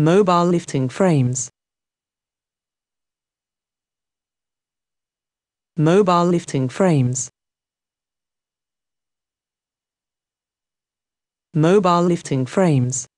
Mobile lifting frames. Mobile lifting frames. Mobile lifting frames.